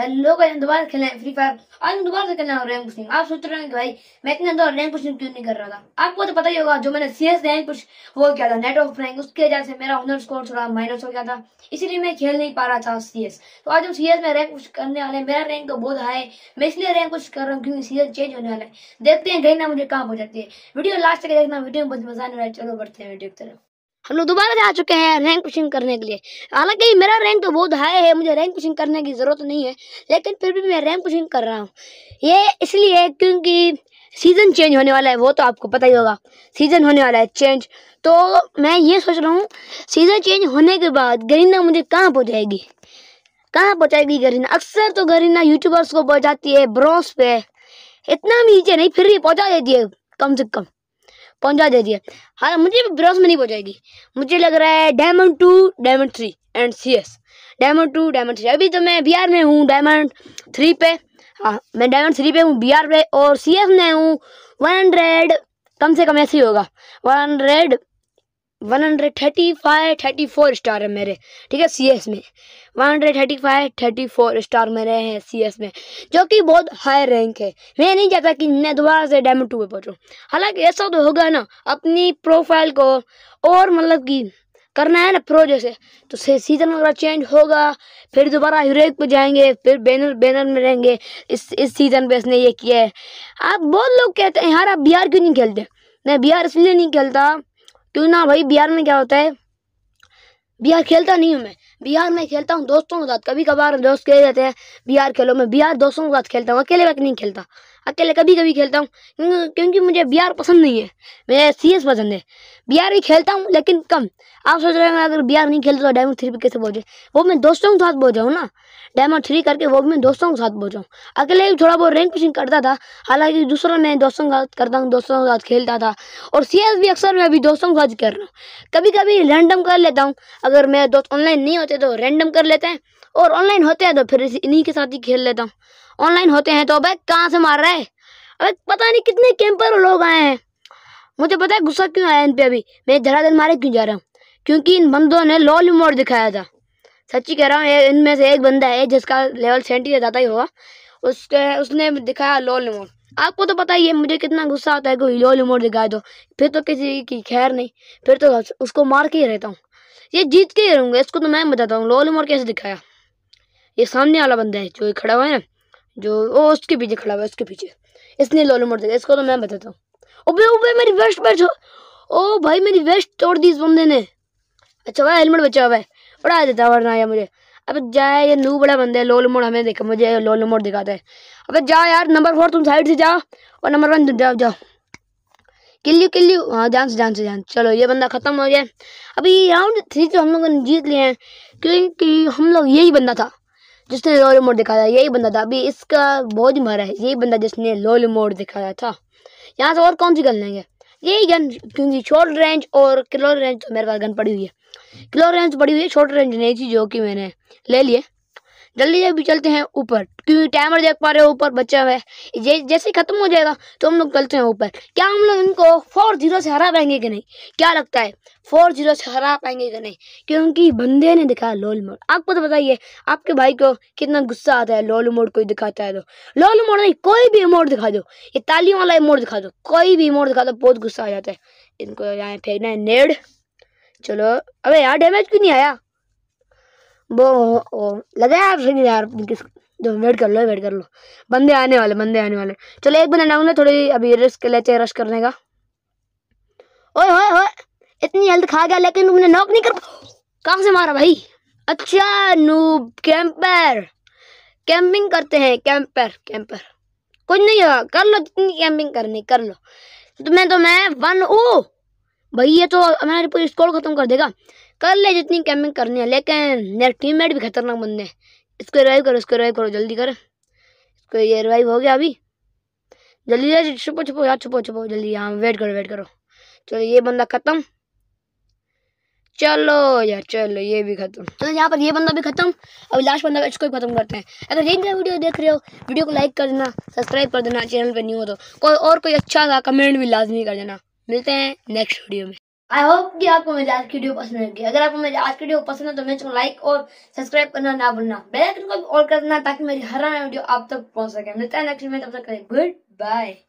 hello भाई दोबारा रहे हैं फ्री फायर आज हम दोबारा से खेलने रैंक पुशिंग आप सोच रहे हैं कि भाई मैं इतने अंदर रैंक पुशिंग क्यों नहीं कर रहा था आपको तो पता ही होगा जो मैंने सी एस रैंक पुश वो किया था नेट ऑफ रैंक उसकी वजह से मेरा हुनर स्कोर थोड़ा माइनस हो गया था इसीलिए मैं खेल नहीं पा रहा था सी एस तो आज हम सी एस में रैंक पुश करने वाले मेरा रैंक तो बहुत हाई है मैं इसलिए रैंक पुश कर रहा हूँ क्योंकि सी एस चेंज होने वाला है देखते हैं गई ना मुझे कहाँ पहुंचाती जाती है वीडियो लास्ट तक देखना वीडियो में बहुत मजा आने वाला है चलो बढ़ते हैं वीडियो की तरफ हम लोग दोबारा से आ चुके हैं रैंक पुशिंग करने के लिए हालांकि मेरा रैंक तो बहुत हाई है मुझे रैंक पुशिंग करने की ज़रूरत नहीं है लेकिन फिर भी मैं रैंक पुशिंग कर रहा हूँ ये इसलिए क्योंकि सीज़न चेंज होने वाला है वो तो आपको पता ही होगा सीज़न होने वाला है चेंज तो मैं ये सोच रहा हूँ सीज़न चेंज होने के बाद गरीना मुझे कहाँ पहुँचाएगी कहाँ पहुँचाएगी गरीना अक्सर तो गरीना यूट्यूबर्स को पहुँचाती है ब्रॉस पे इतना भी नीचे नहीं फिर भी पहुँचा देती है कम से कम पहुंचा दे दिया हाँ मुझे ब्रॉस में नहीं पहुंचाएगी मुझे लग रहा है diamond two diamond three and C S diamond two diamond three अभी तो मैं बी आर में हूँ डायमंड थ्री पे हाँ मैं डायमंड थ्री पे हूँ बी आर पे और सी एस में हूँ वन हंड्रेड कम से कम ऐसे ही होगा one hundred one hundred thirty five thirty four star है मेरे ठीक है सी एस में one hundred thirty five thirty four star मेरे हैं सी एस में जो कि बहुत हाई रैंक है मैं नहीं चाहता कि मैं दोबारा से डेमो टू पे पहुँचूँ हालांकि ऐसा तो होगा ना अपनी प्रोफाइल को और मतलब कि करना है ना प्रो जैसे तो से सीज़न वगैरह चेंज होगा फिर दोबारा हीरोइक पे जाएंगे फिर बैनर बैनर में रहेंगे इस इस सीज़न पर इसने ये किया है आप बहुत लोग कहते हैं यार आप बिहार क्यों नहीं खेलते मैं बिहार इसलिए नहीं खेलता क्यों ना भाई बिहार में क्या होता है बिहार खेलता नहीं हूँ मैं बिहार में खेलता हूँ दोस्तों के साथ कभी कभार दोस्त कह जाते हैं बिहार खेलो मैं बिहार दोस्तों के साथ खेलता हूँ अकेले वक्त नहीं खेलता अकेले कभी कभी खेलता हूँ क्योंकि मुझे बी पसंद नहीं है मुझे सी पसंद है बी भी खेलता हूँ लेकिन कम आप सोच रहे हैं मैं अगर बी नहीं खेलता तो डायमंड थ्री पर कैसे पहुँचे वो मैं दोस्तों के साथ पहुँचाऊँ ना डायमंड थ्री करके वो भी मैं दोस्तों के साथ पहुँचाऊँ अकेले भी थोड़ा बहुत रैंक पुशिंग करता था हालांकि दूसरा मैं दोस्तों के साथ करता हूँ दोस्तों के साथ खेलता था और सी भी अक्सर मैं अभी दोस्तों के साथ कर रहा हूँ कभी कभी रैंडम कर लेता हूँ अगर मेरे दोस्त ऑनलाइन नहीं होते तो रैंडम कर लेते हैं और ऑनलाइन होते हैं तो फिर इन्हीं के साथ ही खेल लेता हूँ ऑनलाइन होते हैं तो अबे कहाँ से मार रहा है अबे पता नहीं कितने कैंपर लोग आए हैं मुझे पता है गुस्सा क्यों आया इन पे अभी मैं धड़ाधड़ मारे क्यों जा रहा हूँ क्योंकि इन बंदों ने लॉल मोड दिखाया था सच्ची कह रहा हूँ इनमें से एक बंदा है जिसका लेवल सेंटी से ज़्यादा ही होगा उसके उसने दिखाया लॉल मोड आपको तो पता ही है मुझे कितना गुस्सा आता है कोई लॉल मोड दिखाए तो फिर तो किसी की खैर नहीं फिर तो उसको मार के ही रहता हूँ ये जीत के ही रहूँगा इसको तो मैं बताता हूँ लॉल मोड कैसे दिखाया ये सामने वाला बंदा है जो खड़ा हुआ है ना जो ओ उसके पीछे खड़ा हुआ है उसके पीछे इसने लोलो मोड़ दिया इसको तो मैं बताता हूँ ओबे ओबे मेरी वेस्ट बैठो ओ भाई मेरी वेस्ट तोड़ दी इस बंदे ने अच्छा भाई हेलमेट बचा हुआ है उड़ा देता वरना या मुझे अब जाए ये नू बड़ा बंदा है लोल मोड़ हमें देखा मुझे लोलो मोड़ दिखाता है अब जा यार नंबर फोर तुम साइड से जाओ और नंबर वन तुम जाओ जाओ किल्लू किल्लू हाँ जान से जान से जान चलो ये बंदा ख़त्म हो गया अभी राउंड थ्री तो हम लोगों ने जीत लिए हैं क्योंकि हम लोग यही बंदा था जिसने लो मोड दिखाया था यही बंदा था अभी इसका बहुत ही मारा है यही बंदा जिसने लो मोड दिखाया था यहाँ से और कौन सी गन लेंगे यही गन क्योंकि शॉर्ट रेंज और किलो रेंज तो मेरे पास गन पड़ी हुई है किलो रेंज पड़ी हुई है शॉर्ट रेंज नहीं थी जो कि मैंने ले लिए जल्दी जल्दी चलते हैं ऊपर क्योंकि टाइमर देख पा रहे हो ऊपर बच्चा है जै, जैसे खत्म हो जाएगा तो हम लोग चलते हैं ऊपर क्या हम लोग इनको फोर जीरो से हरा पाएंगे कि नहीं क्या लगता है फोर जीरो से हरा पाएंगे कि नहीं क्योंकि बंदे ने दिखाया लोल मोड आपको तो बताइए आपके भाई को कितना गुस्सा आता है लोल मोड कोई दिखाता है तो लोल मोड नहीं कोई भी मोड दिखा दो ये ताली वाला मोड दिखा दो कोई भी मोड दिखा दो बहुत गुस्सा आ जाता है इनको यहाँ फेंकना है नेड चलो अबे यार डैमेज क्यों नहीं आया वो लगा यार फिर यार जो वेट कर लो वेट कर लो बंदे आने वाले बंदे आने वाले चलो एक बंदा डाउन है थोड़ी अभी रिस्क लेते रश करने का ओए होए होए इतनी हेल्थ खा गया लेकिन तुमने नॉक नहीं कर कहाँ से मारा भाई अच्छा नूब कैंपर कैंपिंग करते हैं कैंपर कैंपर कुछ नहीं होगा कर लो जितनी कैंपिंग करनी कर लो तो मैं तो मैं वन ओ भाई ये तो हमारे पूरी स्कोर ख़त्म कर देगा कर ले जितनी कैम्पिंग करनी है लेकिन मेरे टीममेट भी खतरनाक बंदे हैं इसको रिवाइव करो इसको रिवाइव करो जल्दी करो इसको ये रिवाइव हो गया अभी जल्दी जल्दी छुपो छुपो यार छुपो छुपो जल्दी हाँ वेट करो वेट करो चलो ये बंदा ख़त्म चलो यार चलो ये भी खत्म तो यहाँ पर ये बंदा भी खत्म अब लास्ट बंदा इसको भी खत्म करते हैं अगर यही मेरा वीडियो देख रहे हो वीडियो को लाइक कर देना सब्सक्राइब कर देना चैनल पर न्यू हो तो कोई और कोई अच्छा सा कमेंट भी लाजमी कर देना मिलते हैं नेक्स्ट वीडियो में आई होप कि आपको मेरी आज की वीडियो पसंद होगी अगर आपको मेरी आज की वीडियो पसंद है तो मेरे को लाइक और सब्सक्राइब करना ना भूलना बेल आइकन को भी ऑल कर देना ताकि मेरी हर वीडियो आप तक पहुंच सके मिलता है नेक्स्ट में तब तक करें गुड बाय